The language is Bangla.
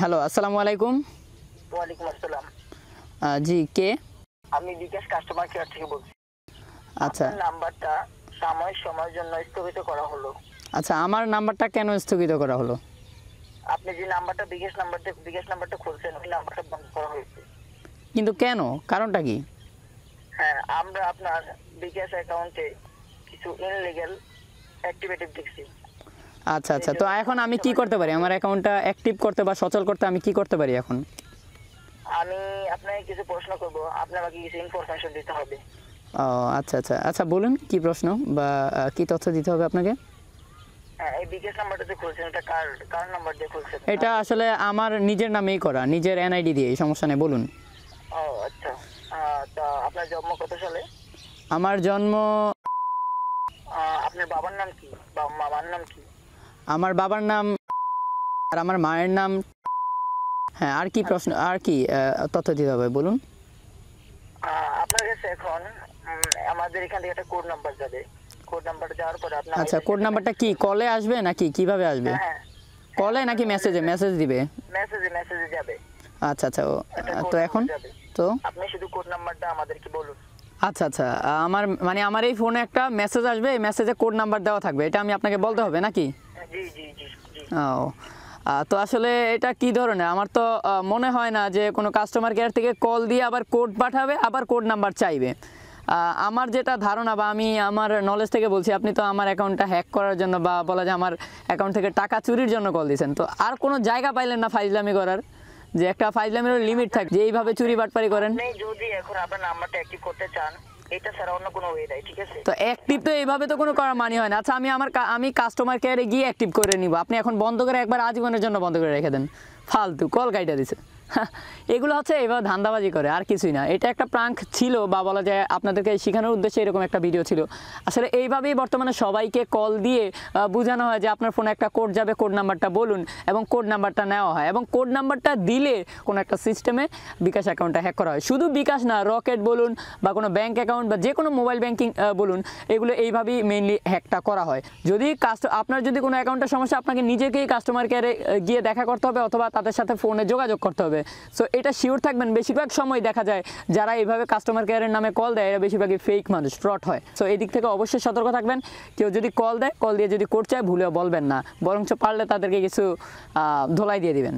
হ্যালো আসসালামু আলাইকুম ওয়ালাইকুম আসসালাম জি কে আমি বিকাশ কাস্টমার কেয়ার থেকে বলছি আচ্ছা নাম্বারটা সাময়িক সময়ের জন্য স্থগিত করা হলো আচ্ছা আমার নাম্বারটা কেন স্থগিত করা হলো আপনি যে নাম্বারটা বিকাশ নাম্বারটা বিকাশ নাম্বারটা খুলছেন ওই নাম্বারটা বন্ধ করা হয়েছে কিন্তু কেন কারণটা কি হ্যাঁ আমরা আপনার বিকাশ অ্যাকাউন্টে কিছু ইনলিগ্যাল অ্যাক্টিভিটি দেখছি আচ্ছা আচ্ছা তো এখন আমি কি করতে পারি আমার অ্যাকাউন্টটা অ্যাক্টিভ করতে বা সচল করতে আমি কি করতে পারি এখন আমি আপনাকে কিছু প্রশ্ন করব আপনি আমাকে কিছু ইনফরমেশন দিতে হবে ও আচ্ছা আচ্ছা আচ্ছা বলুন কি প্রশ্ন বা কি তথ্য দিতে হবে আপনাকে হ্যাঁ, এটা আসলে আমার নিজের নামেই করা নিজের এনআইডি দিয়ে সমস্যা নেই বলুন ও আচ্ছা আপনার জন্ম কত সালে আমার জন্ম আপনার বাবার নাম কি বা মামার নাম কি আমার বাবার নাম আর আমার মায়ের নাম হ্যাঁ আর কি প্রশ্ন আর কি তথ্য দিতে হবে বলুন আপনার কাছে এখন আমাদের এখান থেকে একটা কোড নাম্বার যাবে কোড নাম্বারটা যাওয়ার পরে আচ্ছা কোড নাম্বারটা কি কলে আসবে নাকি কিভাবে আসবে হ্যাঁ, হ্যাঁ। কলে নাকি মেসেজে মেসেজ দিবে মেসেজে মেসেজে যাবে আচ্ছা আচ্ছা তো এখন তো আপনি শুধু কোড নাম্বারটা আমাদেরকে বলুন আচ্ছা আচ্ছা আমার মানে আমার এই ফোনে একটা মেসেজ আসবে এই মেসেজে কোড নাম্বার দেওয়া থাকবে এটা আমি আপনাকে বলতে হবে নাকি ও তো আসলে এটা কি ধরনের আমার তো মনে হয় না যে কোনো কাস্টমার কেয়ার থেকে কল দিয়ে আবার কোড পাঠাবে আবার কোড নাম্বার চাইবে আমার যেটা ধারণা বা আমি আমার নলেজ থেকে বলছি আপনি তো আমার অ্যাকাউন্টটা হ্যাক করার জন্য বা বলা যায় আমার অ্যাকাউন্ট থেকে টাকা চুরির জন্য কল দিয়েছেন তো আর কোনো জায়গা পাইলেন না ফাইজলামি করার যে একটা ফাইজলামের লিমিট থাকে যে এইভাবে চুরি বাটপারি করেন যদি এখন আপনার নাম্বারটা অ্যাক্টিভ করতে চান এটা অন্য কোনো ওয়ে নাই ঠিক আছে তো অ্যাক্টিভ তো এইভাবে তো কোনো মানে হয় না আচ্ছা আমি আমার আমি কাস্টমার কেয়ারে গিয়ে অ্যাক্টিভ করে নিব আপনি এখন বন্ধ করে একবার আজীবনের জন্য বন্ধ করে রেখে দেন ফালতু কল কাইটা দিছে এগুলো হচ্ছে এবার ধান্দাবাজি করে আর কিছুই না এটা একটা প্রাঙ্ক ছিল বা বলা যায় আপনাদেরকে শেখানোর উদ্দেশ্যে এরকম একটা ভিডিও ছিল আসলে এইভাবেই বর্তমানে সবাইকে কল দিয়ে বোঝানো হয় যে আপনার ফোনে একটা কোড যাবে কোড নাম্বারটা বলুন এবং কোড নাম্বারটা নেওয়া হয় এবং কোড নাম্বারটা দিলে কোনো একটা সিস্টেমে বিকাশ অ্যাকাউন্টটা হ্যাক করা হয় শুধু বিকাশ না রকেট বলুন বা কোনো ব্যাঙ্ক অ্যাকাউন্ট বা যে কোনো মোবাইল ব্যাঙ্কিং বলুন এগুলো এইভাবেই মেইনলি হ্যাকটা করা হয় যদি কাস্ট আপনার যদি কোনো অ্যাকাউন্টের সমস্যা আপনাকে নিজেকেই কাস্টমার কেয়ারে গিয়ে দেখা করতে হবে অথবা তাদের সাথে ফোনে যোগাযোগ করতে হবে যাবে সো এটা শিওর থাকবেন বেশিরভাগ সময় দেখা যায় যারা এইভাবে কাস্টমার কেয়ারের নামে কল দেয় এরা বেশিরভাগই ফেক মানুষ ফ্রড হয় সো এদিক থেকে অবশ্যই সতর্ক থাকবেন কেউ যদি কল দেয় কল দিয়ে যদি করছে চায় ভুলেও বলবেন না বরঞ্চ পারলে তাদেরকে কিছু ধোলাই দিয়ে দিবেন